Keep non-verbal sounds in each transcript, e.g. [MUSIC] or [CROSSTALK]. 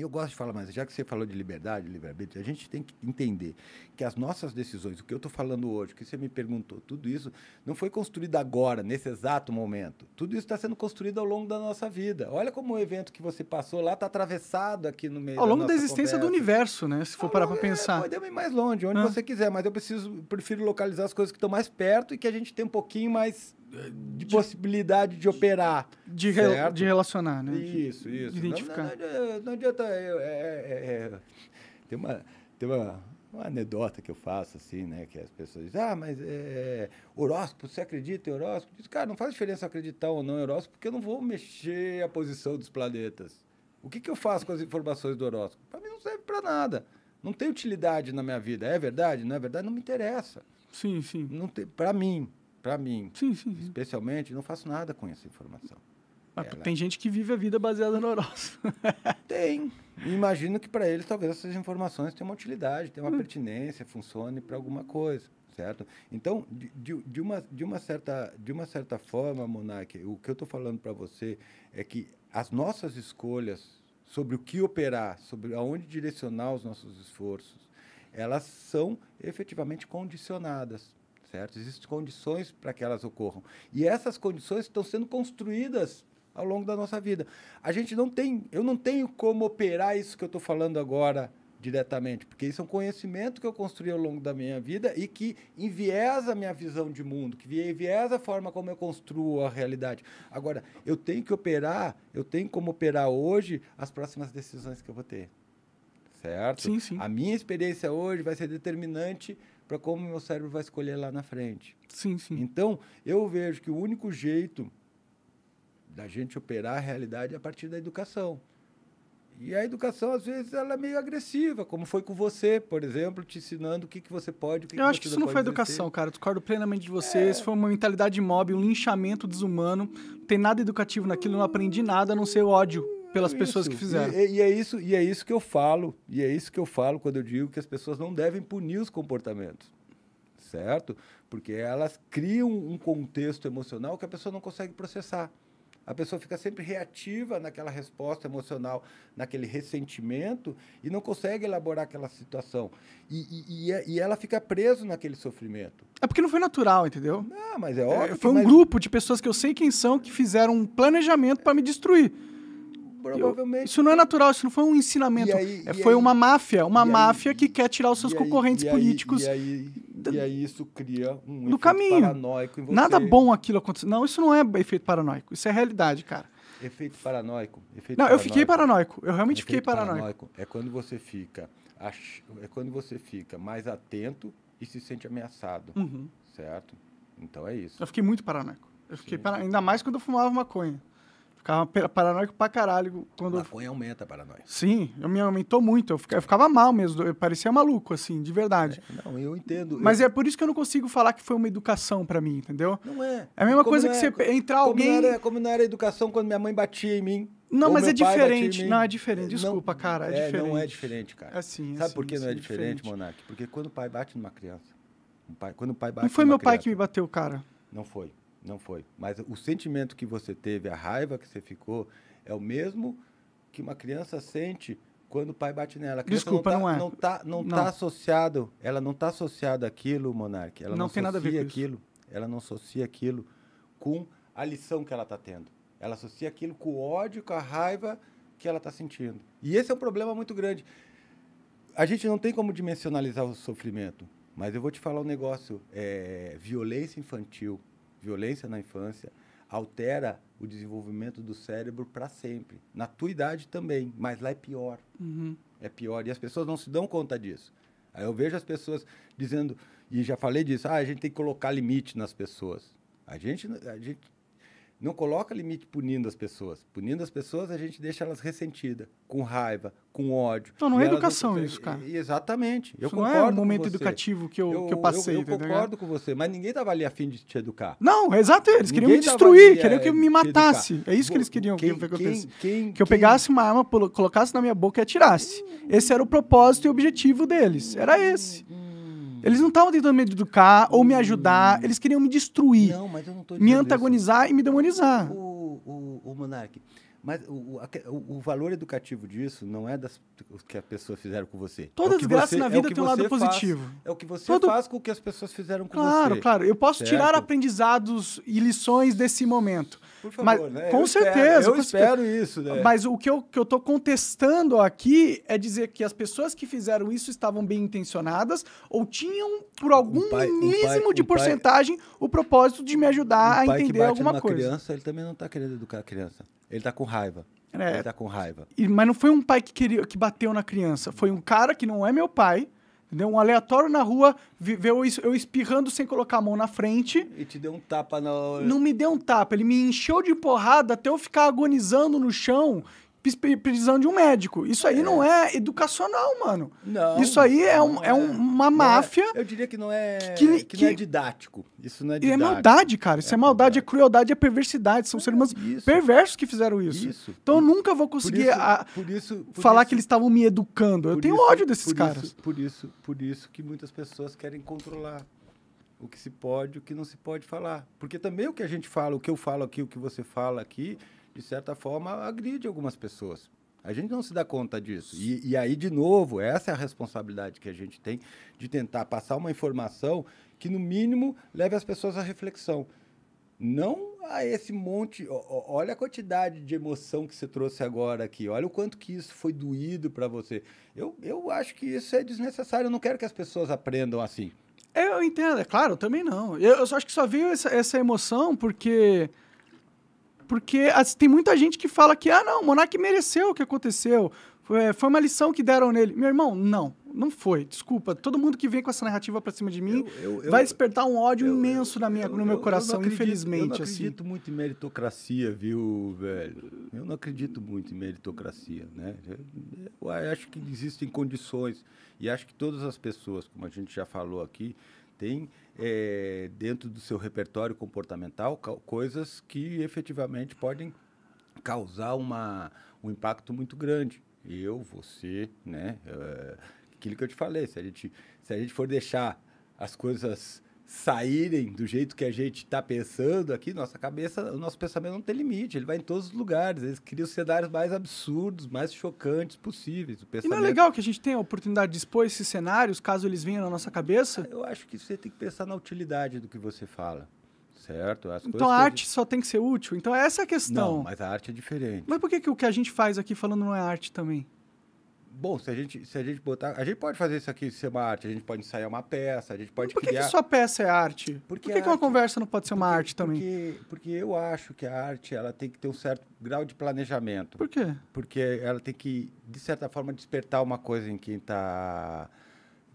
Eu gosto de falar, mas já que você falou de liberdade, livre-arbítrio, a gente tem que entender que as nossas decisões, o que eu estou falando hoje, o que você me perguntou, tudo isso não foi construído agora, nesse exato momento. Tudo isso está sendo construído ao longo da nossa vida. Olha como o evento que você passou lá está atravessado aqui no meio Ao longo da, da existência conversa. do universo, né? Se for ao parar para pensar. Pode ir mais longe, onde ah. você quiser, mas eu preciso, prefiro localizar as coisas que estão mais perto e que a gente tem um pouquinho mais de, possibilidade de operar. De, re, de relacionar, né? Isso, isso. De identificar. Não, não, não adianta. É é, é, é, tem uma, tem uma, uma anedota que eu faço, assim, né? Que as pessoas dizem, ah, mas é, horóscopo, você acredita em horóscopo? Diz, cara, não faz diferença acreditar ou não em horóscopo, porque eu não vou mexer a posição dos planetas. O que, que eu faço com as informações do horóscopo? Para mim não serve para nada. Não tem utilidade na minha vida. É verdade? Não é verdade? Não me interessa. Sim, sim. Não tem, para mim, para mim, sim, sim, sim. especialmente, não faço nada com essa informação. Mas Ela... tem gente que vive a vida baseada no horóscopo. [LAUGHS] tem. imagino que para eles talvez essas informações tenham uma utilidade, tenham uma hum. pertinência, funcione para alguma coisa, certo? Então, de, de, de, uma, de, uma, certa, de uma certa forma, Monark, o que eu estou falando para você é que as nossas escolhas sobre o que operar, sobre aonde direcionar os nossos esforços, elas são efetivamente condicionadas certo? Existem condições para que elas ocorram. E essas condições estão sendo construídas ao longo da nossa vida. A gente não tem, eu não tenho como operar isso que eu estou falando agora diretamente, porque isso é um conhecimento que eu construí ao longo da minha vida e que enviesa a minha visão de mundo, que enviesa a forma como eu construo a realidade. Agora, eu tenho que operar, eu tenho como operar hoje as próximas decisões que eu vou ter. Certo? Sim, sim. A minha experiência hoje vai ser determinante para como meu cérebro vai escolher lá na frente. Sim, sim. Então, eu vejo que o único jeito da gente operar a realidade é a partir da educação. E a educação, às vezes, ela é meio agressiva, como foi com você, por exemplo, te ensinando o que, que você pode, o que Eu que acho que isso não foi educação, cara. Eu discordo plenamente de você. É. Isso foi uma mentalidade mob, um linchamento desumano. Não tem nada educativo naquilo, não aprendi nada a não ser ódio pelas é pessoas que fizeram. E, é, e, é isso, e é isso que eu falo, e é isso que eu falo quando eu digo que as pessoas não devem punir os comportamentos, certo? Porque elas criam um contexto emocional que a pessoa não consegue processar. A pessoa fica sempre reativa naquela resposta emocional, naquele ressentimento e não consegue elaborar aquela situação. E, e, e, é, e ela fica presa naquele sofrimento. É porque não foi natural, entendeu? Não, mas é óbvio. É, foi um mas... grupo de pessoas que eu sei quem são que fizeram um planejamento para me destruir. Provavelmente. Eu, isso não é natural, isso não foi um ensinamento. Aí, é, foi aí, uma máfia, uma máfia aí, que quer tirar os seus concorrentes políticos. e aí, isso cria um efeito caminho. paranoico em você. Nada bom aquilo acontecer. Não, isso não é efeito paranoico, isso é realidade, cara. Efeito paranoico. Efeito não, paranoico. eu fiquei paranoico. Eu realmente efeito fiquei paranoico. paranoico. É quando você fica. Ach... É quando você fica mais atento e se sente ameaçado. Uhum. Certo? Então é isso. Eu fiquei muito paranoico. Eu fiquei Ainda mais quando eu fumava maconha. Ficava paranoico pra caralho. Quando maconha eu... aumenta a paranoia. Sim, eu me aumentou muito. Eu ficava, eu ficava mal mesmo. Eu parecia maluco, assim, de verdade. É, não, eu entendo. Mas eu... é por isso que eu não consigo falar que foi uma educação para mim, entendeu? Não é. É a mesma como coisa que é? você entrar como alguém. Não era, como não era educação quando minha mãe batia em mim. Não, mas é, é diferente. Não, é diferente. Desculpa, não, cara. É, diferente. É, não é diferente, cara. Assim, Sabe assim, por que assim, não é diferente, diferente, Monark? Porque quando o pai bate numa criança. Um pai, quando o pai bate Não foi meu criança, pai que me bateu, cara. Não foi. Não foi. Mas o sentimento que você teve, a raiva que você ficou, é o mesmo que uma criança sente quando o pai bate nela. Desculpa, não, tá, não é. Não tá, não, não tá associado, ela não está associada àquilo, Monark. Ela não, não tem nada a ver com aquilo. Isso. Ela não associa aquilo com a lição que ela está tendo. Ela associa aquilo com o ódio, com a raiva que ela está sentindo. E esse é um problema muito grande. A gente não tem como dimensionalizar o sofrimento, mas eu vou te falar um negócio. É, violência infantil violência na infância, altera o desenvolvimento do cérebro para sempre. Na tua idade também, mas lá é pior. Uhum. É pior. E as pessoas não se dão conta disso. Aí eu vejo as pessoas dizendo, e já falei disso, ah, a gente tem que colocar limite nas pessoas. A gente, a gente não coloca limite punindo as pessoas. Punindo as pessoas, a gente deixa elas ressentidas, com raiva, com ódio. Não, não é educação não... isso, cara. Exatamente. Isso eu concordo não é um momento educativo que eu, eu, que eu passei. Eu, eu tá concordo com você, mas ninguém estava ali a fim de te educar. Não, é exato. Eles ninguém queriam me destruir, queriam que eu me matasse. É isso que eles queriam quem, que, eu, quem, quem, que eu pegasse uma arma, colocasse na minha boca e atirasse. Esse era o propósito e objetivo deles. Era esse. Eles não estavam tentando me educar ou me ajudar, hum. eles queriam me destruir. Não, mas eu não tô Me antagonizar isso. e me demonizar. O, o, o Monark, mas o, o, o, valor educativo disso não é das que as pessoas fizeram com você. Toda é desgraça na é vida é tem um lado faz, positivo. É o que você Todo... faz com o que as pessoas fizeram com claro, você. Claro, claro. Eu posso certo? tirar aprendizados e lições desse momento. Por favor, mas, né? Com eu certeza. Espero, eu espero isso. Né? Mas o que eu, que eu tô contestando aqui é dizer que as pessoas que fizeram isso estavam bem intencionadas ou tinham, por algum um pai, mínimo um pai, de um porcentagem, pai, o propósito de me ajudar a entender alguma coisa. criança, ele também não está querendo educar a criança. Ele está com raiva. É, ele tá com raiva. E, mas não foi um pai que, queria, que bateu na criança. Foi um cara que não é meu pai Entendeu? Um aleatório na rua viu eu espirrando sem colocar a mão na frente. E te deu um tapa na hora. Não me deu um tapa, ele me encheu de porrada até eu ficar agonizando no chão precisando de um médico. Isso aí é. não é educacional, mano. Não. Isso aí é, um, é. é uma é. máfia. eu diria que não é que, que, que não é didático. Isso não é didático. E é maldade, cara. É isso é, maldade, é crueldade, é perversidade. São é seres humanos isso. perversos que fizeram isso. isso. Então eu nunca vou conseguir por isso, a, por isso, por falar que eles estavam me educando. Eu tenho ódio desses caras. por isso, por isso que muitas pessoas querem controlar o que se pode, o que não se pode falar. Porque também o que a gente fala, o que eu falo aqui, o que você fala aqui, de certa forma, agride algumas pessoas. A gente não se dá conta disso. E, e, aí, de novo, essa é a responsabilidade que a gente tem de tentar passar uma informação que, no mínimo, leve as pessoas à reflexão. Não a esse monte. Olha a quantidade de emoção que você trouxe agora aqui. Olha o quanto que isso foi doído para você. Eu, eu acho que isso é desnecessário. Eu não quero que as pessoas aprendam assim. É, eu entendo, é claro, também não. Eu, eu acho que só veio essa, essa emoção porque porque assim, tem muita gente que fala que, ah, não, o Monark mereceu o que aconteceu. Foi, é, foi uma lição que deram nele. Meu irmão, não, não foi. Desculpa. Todo mundo que vem com essa narrativa pra cima de mim eu, eu, vai despertar um ódio imenso na minha, no meu coração, acredito, infelizmente. Eu não assim. acredito assim. muito em meritocracia, viu, velho? Eu não acredito muito em meritocracia, né? Eu acho que existem condições. E acho que todas as pessoas, como a gente já falou aqui, têm é, dentro do seu repertório comportamental coisas que efetivamente podem causar uma, um impacto muito grande. Eu, você, né? É, aquilo que eu te falei, se a gente, se a gente for deixar as coisas saírem do jeito que a gente está pensando aqui, nossa cabeça, o nosso pensamento não tem limite, ele vai em todos os lugares, eles criam os cenários mais absurdos, mais chocantes possíveis. O pensamento... E não é legal que a gente tenha a oportunidade de expor esses cenários, caso eles venham na nossa cabeça? Eu acho que você tem que pensar na utilidade do que você fala. Certo? As então a arte gente... só tem que ser útil? Então essa é a questão. Não, mas a arte é diferente. Mas por que, que o que a gente faz aqui falando não é arte também? bom, se a gente, se a gente botar. A gente pode fazer isso aqui ser uma arte, a gente pode ensaiar uma peça, a gente pode Por que, criar... que só peça é arte? Por que, que, que é uma conversa não pode ser porque, uma arte também? Porque, porque eu acho que a arte ela tem que ter um certo grau de planejamento. Por quê? Porque ela tem que, de certa forma, despertar uma coisa em quem está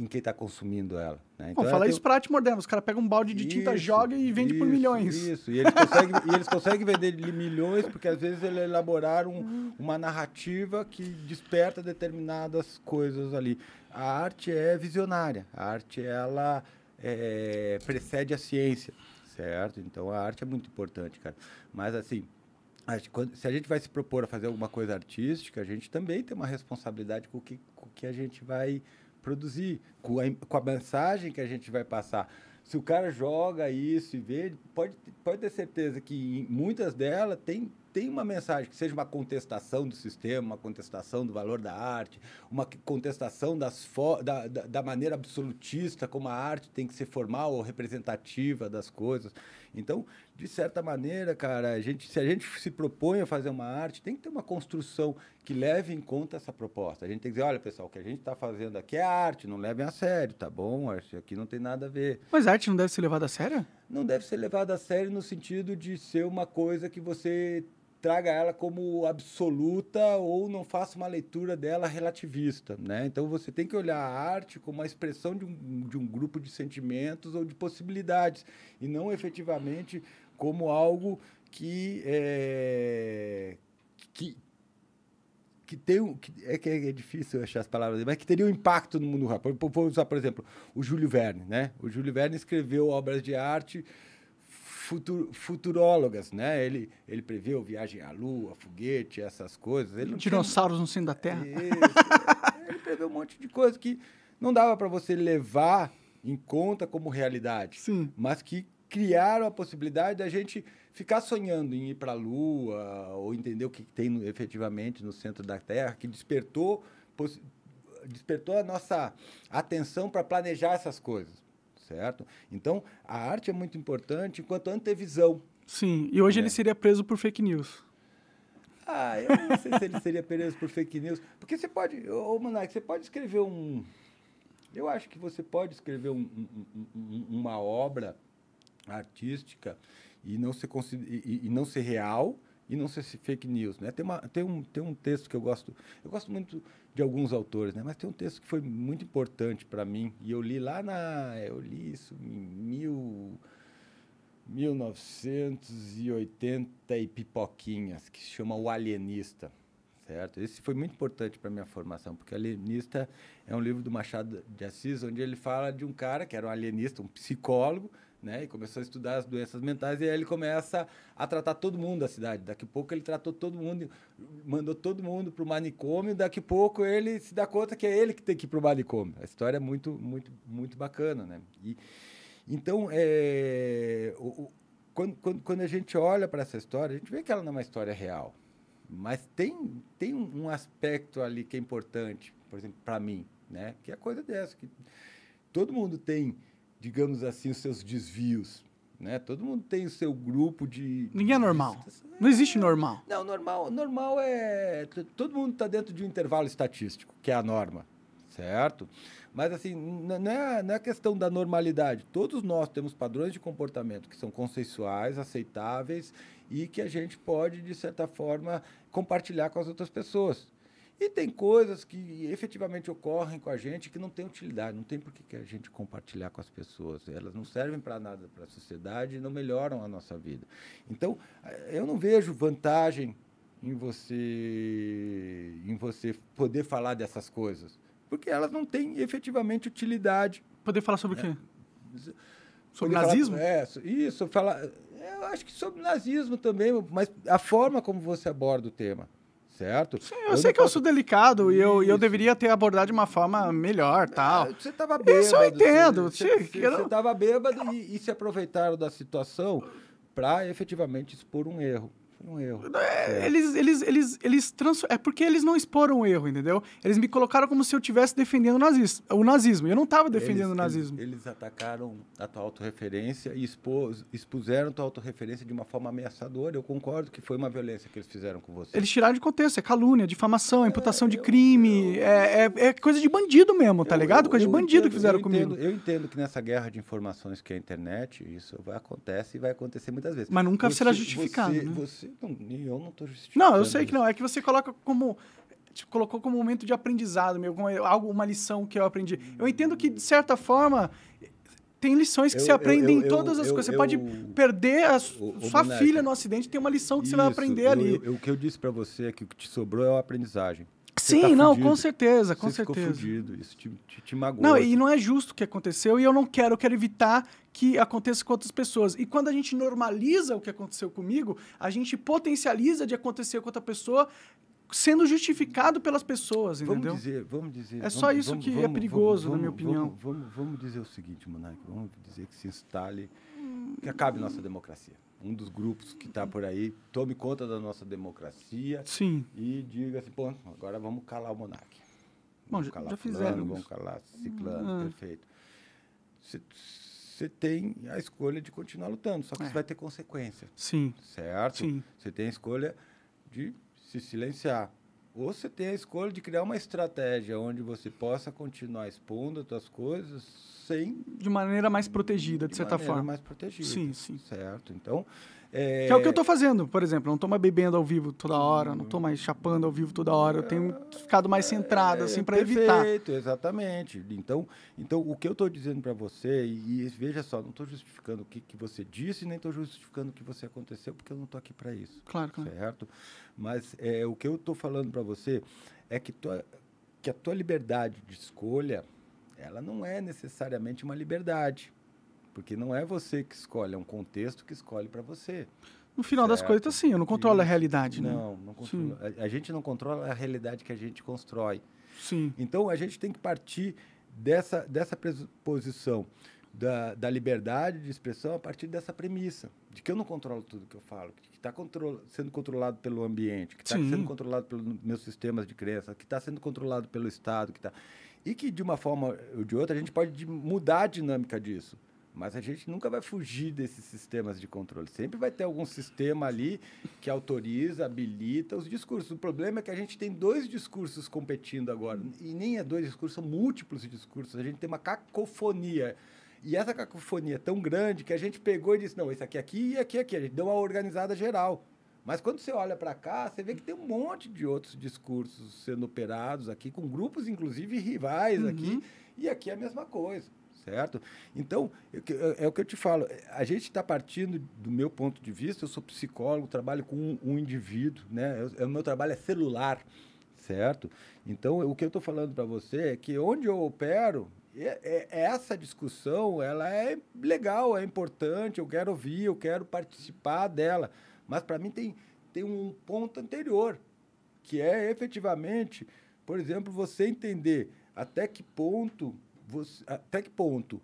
em quem está consumindo ela. Né? Então, Bom, fala tem... isso para arte moderna. Os caras pegam um balde de tinta, isso, joga e vende isso, por milhões. Isso, e eles, conseguem, e eles [LAUGHS] conseguem vender milhões porque às vezes eles elaboraram uhum. uma narrativa que desperta determinadas coisas ali. A arte é visionária. A arte, ela é, precede a ciência, certo? Então, a arte é muito importante, cara. Mas, assim, se a gente vai se propor a fazer alguma coisa artística, a gente também tem uma responsabilidade com o que, com o que a gente vai produzir, com a, com a mensagem que a gente vai passar. Se o cara joga isso e vê, pode, pode ter certeza que muitas delas tem tem uma mensagem que seja uma contestação do sistema, uma contestação do valor da arte, uma contestação das da, da, da, maneira absolutista como a arte tem que ser formal ou representativa das coisas. Então, de certa maneira, cara, a gente, se a gente se propõe a fazer uma arte, tem que ter uma construção que leve em conta essa proposta. A gente tem que dizer, olha, pessoal, o que a gente está fazendo aqui é arte, não levem a sério, tá bom? Isso aqui não tem nada a ver. Mas a arte não deve ser levada a sério? Não deve ser levada a sério no sentido de ser uma coisa que você traga ela como absoluta ou não faça uma leitura dela relativista, né? Então você tem que olhar a arte como a expressão de um, de um grupo de sentimentos ou de possibilidades e não efetivamente como algo que é, que que tem que é que é difícil achar as palavras, mas que teria um impacto no mundo rap. Vou usar, por exemplo, o Júlio Verne, né? O Júlio Verne escreveu obras de arte futur, futurólogas, né? Ele, ele preveu viagem à lua, foguete, essas coisas. Ele Dinossauros tem... no centro da Terra. Isso. É. ele preveu um monte de coisa que não dava para você levar em conta como realidade, Sim. mas que criaram a possibilidade da gente ficar sonhando em ir para a Lua ou entender o que tem no, efetivamente no centro da Terra, que despertou, despertou a nossa atenção para planejar essas coisas certo? Então, a arte é muito importante enquanto antevisão. Sim, e hoje né? ele seria preso por fake news. Ah, eu não sei se ele seria preso por fake news. Porque você pode, ô Monark, você pode escrever um. Eu acho que você pode escrever um, um, uma obra artística e não ser, e, e não ser real e não ser fake news, né? Tem, uma, tem, um, tem um texto que eu gosto, eu gosto muito de alguns autores, né? Mas tem um texto que foi muito importante para mim e eu li lá na, eu li isso em mil 1980 e pipoquinhas, que se chama O Alienista, certo? Esse foi muito importante para minha formação, porque O Alienista é um livro do Machado de Assis, onde ele fala de um cara que era um alienista, um psicólogo, né? E começou a estudar as doenças mentais e aí ele começa a tratar todo mundo da cidade. Daqui a pouco ele tratou todo mundo, mandou todo mundo para o manicômio. Daqui a pouco ele se dá conta que é ele que tem que ir para o manicômio. A história é muito, muito, muito bacana, né? E, então, é, o, o, quando, quando, quando a gente olha para essa história, a gente vê que ela não é uma história real. Mas tem, tem um aspecto ali que é importante, por exemplo, para mim, né? Que é coisa dessa, que todo mundo tem digamos assim, os seus desvios. Né? Todo mundo tem o seu grupo de. Ninguém é normal. Não existe normal. Não, normal, normal é. Todo mundo está dentro de um intervalo estatístico, que é a norma, certo? Mas, assim, não é, não é questão da normalidade. Todos nós temos padrões de comportamento que são consensuais, aceitáveis e que a gente pode, de certa forma, compartilhar com as outras pessoas. E tem coisas que efetivamente ocorrem com a gente que não tem utilidade, não tem por que a gente compartilhar com as pessoas. Elas não servem para nada para a sociedade e não melhoram a nossa vida. Então, eh, eu não vejo vantagem em você em você poder falar dessas coisas, porque elas não têm efetivamente utilidade. Poder falar sobre o quê? É. Sobre sobre nazismo? Falar, é, isso, falar, eu acho que sobre nazismo também, mas a forma como você aborda o tema certo? Sim, eu, eu, sei que posso... eu sou delicado e eu, eu deveria ter abordado de uma forma melhor é, tal. É, você tava bêbado. Isso eu entendo. Você, você, você, você tava bêbado e, e se aproveitaram da situação para efetivamente expor um erro. Foi um erro. É, é, eles, eles, eles, eles trans... É porque eles não exporam o erro, entendeu? Eles me colocaram como se eu estivesse defendendo o nazismo. O nazismo. Eu não estava defendendo eles, o nazismo. Eles, eles, atacaram a tua autorreferência e expôs, expuseram tua autorreferência de uma forma ameaçadora. Eu concordo que foi uma violência que eles fizeram com você. Eles tiraram de contexto. É calúnia, difamação, é, imputação eu, de crime. Eu, é, é, é, coisa de bandido mesmo, tá eu, ligado? Coisa de bandido entendo, que fizeram comigo. Entendo, eu entendo que nessa guerra de informações que é a internet, isso vai, acontece e vai acontecer muitas vezes. Mas nunca você, será justificado. Você, né? você, não, eu não tô justificando. Não, eu sei que não. É que você coloca como. Tipo, colocou como um momento de aprendizado, meu, algo, uma lição que eu aprendi. Eu entendo que, de certa forma, tem lições que eu, você aprende eu, eu, em todas as coisas. Você pode perder a o, sua o filha no acidente, tem uma lição que Isso, você vai aprender ali. o que eu disse para você é que o que te sobrou é a aprendizagem. Você Sim, tá não, com certeza, com você certeza. Ficou fudido, isso te, te, te magoou. Não, e não é justo o que aconteceu e eu não quero, eu quero evitar que aconteça com outras pessoas. E quando a gente normaliza o que aconteceu comigo, a gente potencializa de acontecer com outra pessoa sendo justificado pelas pessoas, entendeu? Vamos dizer, vamos dizer. É vamos, só isso vamos, que é vamos, é perigoso, na minha opinião. Vamos, vamos, dizer o seguinte, Monarque, vamos dizer que se instale, que acabe nossa democracia um dos grupos que está por aí tome conta da nossa democracia Sim. e diga assim, pô, agora vamos calar o monarca. Bom, já, calar já fizeram vamos calar ciclano, ah. perfeito. Você tem a escolha de continuar lutando, só que isso é. vai ter consequência. Sim. Certo? Sim. Você tem a escolha de se silenciar ou você tem a escolha de criar uma estratégia onde você possa continuar expondo as suas coisas sem de maneira mais protegida de, de certa maneira forma mais protegida sim sim certo então é... Que é o que eu tô fazendo, por exemplo. não tô mais bebendo ao vivo toda hora, não tô mais chapando ao vivo toda hora. Eu tenho ficado mais centrado, assim, para evitar. Perfeito, exatamente. Então, então o que eu tô dizendo para você, e, e, veja só, não tô justificando o que, que você disse, nem tô justificando o que você aconteceu, porque eu não tô aqui para isso. Claro, claro. Certo? Mas é, o que eu tô falando para você é que, tua, que a tua liberdade de escolha, ela não é necessariamente uma liberdade porque não é você que escolhe, é um contexto que escolhe para você. No final certo? das coisas, sim, eu não controlo Isso. a realidade, né? Não, não controlo. A, a, gente não controla a realidade que a gente constrói. Sim. Então, a gente tem que partir dessa, dessa posição da, da liberdade de expressão a partir dessa premissa, de que eu não controlo tudo que eu falo, que está control, sendo controlado pelo ambiente, que está sendo controlado pelos meus sistemas de crença, que está sendo controlado pelo Estado, que está... E que, de uma forma ou de outra, a gente pode mudar a dinâmica disso. Mas a gente nunca vai fugir desses sistemas de controle. Sempre vai ter algum sistema ali que autoriza, habilita os discursos. O problema é que a gente tem dois discursos competindo agora. E nem é dois discursos, são múltiplos discursos. A gente tem uma cacofonia. E essa cacofonia é tão grande que a gente pegou e disse: não, esse aqui, é aqui e aqui, é aqui. A gente deu uma organizada geral. Mas quando você olha para cá, você vê que tem um monte de outros discursos sendo operados aqui, com grupos, inclusive, rivais uhum. aqui. E aqui é a mesma coisa certo? Então, é eu, eu, é, é o que eu te falo, a gente está partindo do meu ponto de vista, eu sou psicólogo, trabalho com um, um indivíduo, né? É, o meu trabalho é celular, certo? Então, eu, o que eu estou falando para você é que onde eu opero, essa discussão ela é legal, é importante, eu quero ouvir, eu quero participar dela. Mas para mim tem, tem um ponto anterior, que é efetivamente, por exemplo, você entender até que ponto você, até que ponto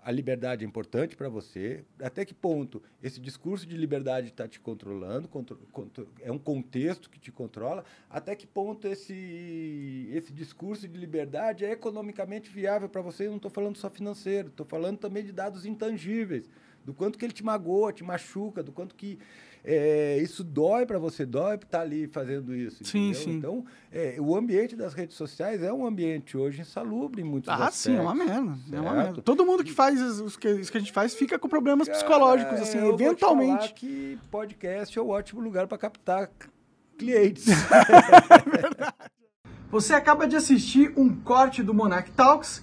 a liberdade é importante para você, até que ponto esse discurso de liberdade está te controlando, contro, contro, é um contexto que te controla, até que ponto esse, esse discurso de liberdade é economicamente viável para você, Eu não estou falando só financeiro, estou falando também de dados intangíveis, do quanto que ele te magoa, te machuca, do quanto que é, isso dói para você, dói estar tá ali fazendo isso. Sim, sim. Então, é, o ambiente das redes sociais é um ambiente hoje insalubre em muitos ah, aspectos. Ah, sim, é uma merda. É uma merda. Todo mundo que faz isso que, isso que a gente faz fica com problemas psicológicos, assim, eu eventualmente. Vou te falar que podcast é o um ótimo lugar para captar clientes. [LAUGHS] é verdade. [LAUGHS] Você acaba de assistir um corte do Monarch Talks